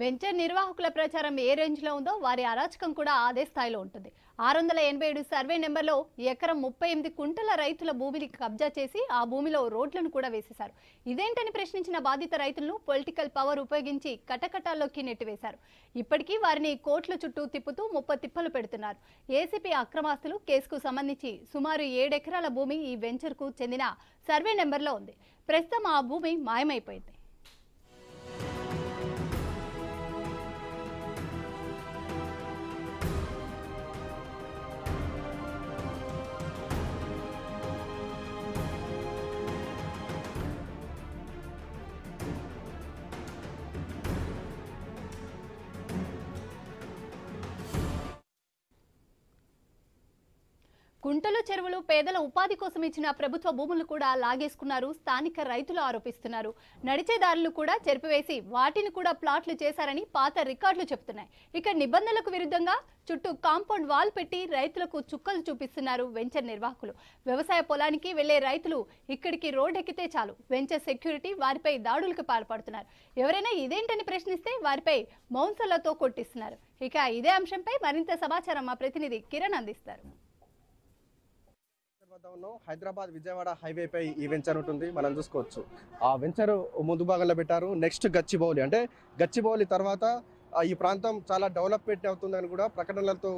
venture నిర్వాహకుల ప్రచారం ఏ రేంజ్లో ఉందో వారి అరాచకం కూడా అదే స్థాయిలో ఉంటుంది ఆరు వందల ఎనభై ఏడు సర్వే నెంబర్లో ఎకరం ముప్పై ఎనిమిది కుంటల రైతుల భూమిని కబ్జా చేసి ఆ భూమిలో రోడ్లను కూడా వేసేశారు ఇదేంటని ప్రశ్నించిన బాధిత రైతులను పొలిటికల్ పవర్ ఉపయోగించి కటకటాల్లోకి నెట్టివేశారు ఇప్పటికీ వారిని కోట్ల చుట్టూ తిప్పుతూ ముప్ప తిప్పలు పెడుతున్నారు ఏసీపీ అక్రమాస్తులు కేసుకు సంబంధించి సుమారు ఏడెకరాల భూమి ఈ వెంచర్కు చెందిన సర్వే నెంబర్లో ఉంది ప్రస్తుతం ఆ భూమి మాయమైపోయింది కుంటలు చెరువులు పేదల ఉపాధి కోసం ఇచ్చిన ప్రభుత్వ భూములు కూడా లాగేసుకున్నారు స్థానిక రైతులు ఆరోపిస్తున్నారు నడిచేదారులు కూడా చెరిపివేసి వాటిని కూడా ప్లాట్లు చేశారని పాత రికార్డులు చెబుతున్నాయి ఇక నిబంధనలకు విరుద్ధంగా చుట్టూ కాంపౌండ్ వాల్ పెట్టి రైతులకు చుక్కలు చూపిస్తున్నారు వెంచర్ నిర్వాహకులు వ్యవసాయ పొలానికి వెళ్లే రైతులు ఇక్కడికి రోడ్ ఎక్కితే చాలు వెంచర్ సెక్యూరిటీ వారిపై దాడులకు పాల్పడుతున్నారు ఎవరైనా ఇదేంటని ప్రశ్నిస్తే వారిపై మౌన్సలతో కొట్టిస్తున్నారు ఇక ఇదే అంశంపై మరింత సమాచారం మా ప్రతినిధి కిరణ్ అందిస్తారు ప్రాంతంలో హైదరాబాద్ విజయవాడ హైవేపై ఈ వెంచర్ ఉంటుంది మనం చూసుకోవచ్చు ఆ వెంచర్ ముందు భాగంలో పెట్టారు నెక్స్ట్ గచ్చిబౌలి అంటే గచ్చిబౌలి తర్వాత ఈ ప్రాంతం చాలా డెవలప్మెంట్ అవుతుందని కూడా ప్రకటనలతో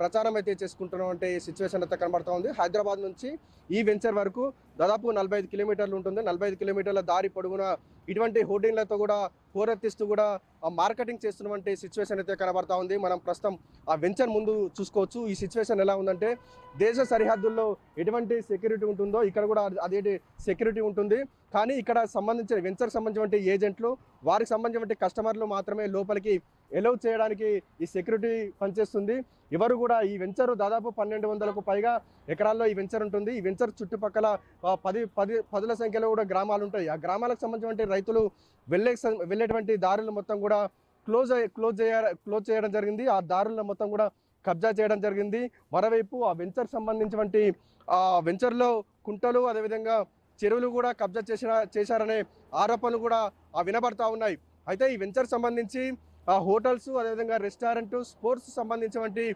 ప్రచారం అయితే చేసుకుంటున్నాం అంటే ఈ సిచ్యువేషన్ అయితే కనబడుతూ ఉంది హైదరాబాద్ నుంచి ఈ వెంచర్ వరకు దాదాపు నలభై ఐదు కిలోమీటర్లు ఉంటుంది నలభై ఐదు కిలోమీటర్ల దారి పొడుగున ఇటువంటి హోర్డింగ్లతో కూడా హోరెత్తిస్తూ కూడా మార్కెటింగ్ చేస్తున్నటువంటి సిచ్యువేషన్ అయితే కనబడతా ఉంది మనం ప్రస్తుతం ఆ వెంచర్ ముందు చూసుకోవచ్చు ఈ సిచ్యువేషన్ ఎలా ఉందంటే దేశ సరిహద్దుల్లో ఎటువంటి సెక్యూరిటీ ఉంటుందో ఇక్కడ కూడా అదే సెక్యూరిటీ ఉంటుంది కానీ ఇక్కడ సంబంధించిన వెంచర్ సంబంధించిన ఏజెంట్లు వారికి సంబంధించిన కస్టమర్లు మాత్రమే లోపలికి ఎలవ్ చేయడానికి ఈ సెక్యూరిటీ పనిచేస్తుంది ఎవరు కూడా ఈ వెంచర్ దాదాపు పన్నెండు వందలకు పైగా ఎకరాల్లో ఈ వెంచర్ ఉంటుంది ఈ వెంచర్ చుట్టుపక్కల పది పది పదుల సంఖ్యలో కూడా గ్రామాలు ఉంటాయి ఆ గ్రామాలకు సంబంధించిన రైతులు వెళ్ళే వెళ్ళేటువంటి దారులు మొత్తం కూడా కూడా క్లోజ్ క్లోజ్ చేయ క్లోజ్ చేయడం జరిగింది ఆ దారులను మొత్తం కూడా కబ్జా చేయడం జరిగింది మరోవైపు ఆ వెంచర్ సంబంధించినటువంటి ఆ వెంచర్లో కుంటలు అదేవిధంగా చెరువులు కూడా కబ్జా చేసిన చేశారనే ఆరోపణలు కూడా వినబడతా ఉన్నాయి అయితే ఈ వెంచర్ సంబంధించి ఆ హోటల్స్ అదేవిధంగా రెస్టారెంట్ స్పోర్ట్స్ సంబంధించినటువంటి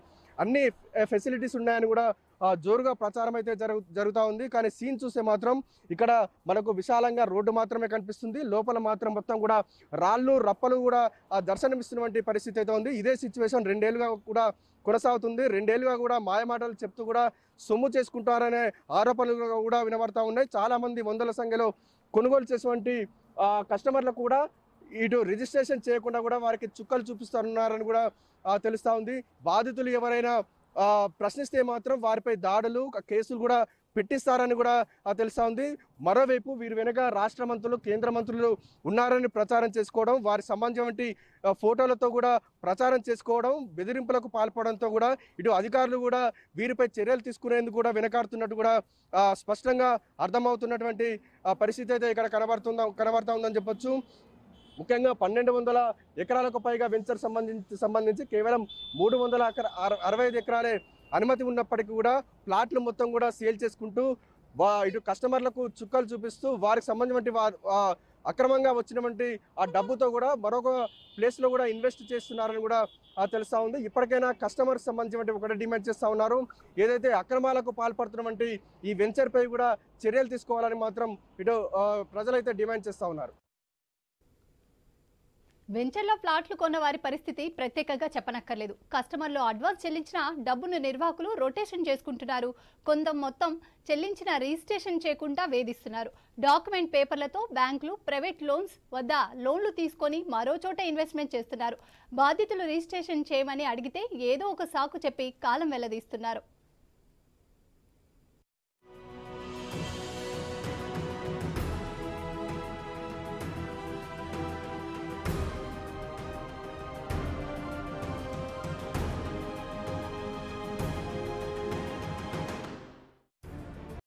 అన్ని ఫెసిలిటీస్ ఉన్నాయని కూడా జోరుగా ప్రచారం అయితే జరుగు జరుగుతూ ఉంది కానీ సీన్ చూస్తే మాత్రం ఇక్కడ మనకు విశాలంగా రోడ్డు మాత్రమే కనిపిస్తుంది లోపల మాత్రం మొత్తం కూడా రాళ్ళు రప్పలు కూడా దర్శనమిస్తున్నటువంటి పరిస్థితి అయితే ఉంది ఇదే సిచ్యువేషన్ రెండేళ్ళుగా కూడా కొనసాగుతుంది రెండేళ్లుగా కూడా మాయమాటలు చెప్తూ కూడా సొమ్ము చేసుకుంటారనే ఆరోపణలు కూడా వినబడతా ఉన్నాయి చాలామంది వందల సంఖ్యలో కొనుగోలు చేసినటువంటి కస్టమర్లకు కూడా ఇటు రిజిస్ట్రేషన్ చేయకుండా కూడా వారికి చుక్కలు చూపిస్తున్నారని కూడా తెలుస్తూ ఉంది బాధితులు ఎవరైనా ప్రశ్నిస్తే మాత్రం వారిపై దాడులు కేసులు కూడా పెట్టిస్తారని కూడా తెలుసా ఉంది మరోవైపు వీరు వెనుక రాష్ట్ర మంత్రులు కేంద్ర మంత్రులు ఉన్నారని ప్రచారం చేసుకోవడం వారి సంబంధం వంటి ఫోటోలతో కూడా ప్రచారం చేసుకోవడం బెదిరింపులకు పాల్పడంతో కూడా ఇటు అధికారులు కూడా వీరిపై చర్యలు తీసుకునేందుకు కూడా వెనకాడుతున్నట్టు కూడా స్పష్టంగా అర్థమవుతున్నటువంటి పరిస్థితి అయితే ఇక్కడ కనబడుతుందా కనబడతా ఉందని చెప్పొచ్చు ముఖ్యంగా పన్నెండు వందల ఎకరాలకు పైగా వెంచర్ సంబంధించి సంబంధించి కేవలం మూడు వందల అరవై ఎకరాలే అనుమతి ఉన్నప్పటికీ కూడా ప్లాట్లు మొత్తం కూడా సేల్ చేసుకుంటూ వా ఇటు కస్టమర్లకు చుక్కలు చూపిస్తూ వారికి సంబంధించిన అక్రమంగా వచ్చినటువంటి ఆ డబ్బుతో కూడా మరొక ప్లేస్లో కూడా ఇన్వెస్ట్ చేస్తున్నారని కూడా తెలుస్తూ ఉంది ఇప్పటికైనా కస్టమర్స్ సంబంధించినటువంటి ఒకటి డిమాండ్ చేస్తూ ఉన్నారు ఏదైతే అక్రమాలకు పాల్పడుతున్నటువంటి ఈ వెంచర్పై కూడా చర్యలు తీసుకోవాలని మాత్రం ఇటు ప్రజలైతే డిమాండ్ చేస్తూ ఉన్నారు వెంచర్ల ఫ్లాట్లు కొన్న వారి పరిస్థితి ప్రత్యేకంగా చెప్పనక్కర్లేదు కస్టమర్లు అడ్వాన్స్ చెల్లించిన డబ్బును నిర్వాహకులు రొటేషన్ చేసుకుంటున్నారు కొంత మొత్తం చెల్లించిన రిజిస్ట్రేషన్ చేయకుండా వేధిస్తున్నారు డాక్యుమెంట్ పేపర్లతో బ్యాంకులు ప్రైవేట్ లోన్స్ వద్ద లోన్లు తీసుకొని మరో చోట ఇన్వెస్ట్మెంట్ చేస్తున్నారు బాధితులు రిజిస్ట్రేషన్ చేయమని అడిగితే ఏదో ఒక సాకు చెప్పి కాలం వెల్లదీస్తున్నారు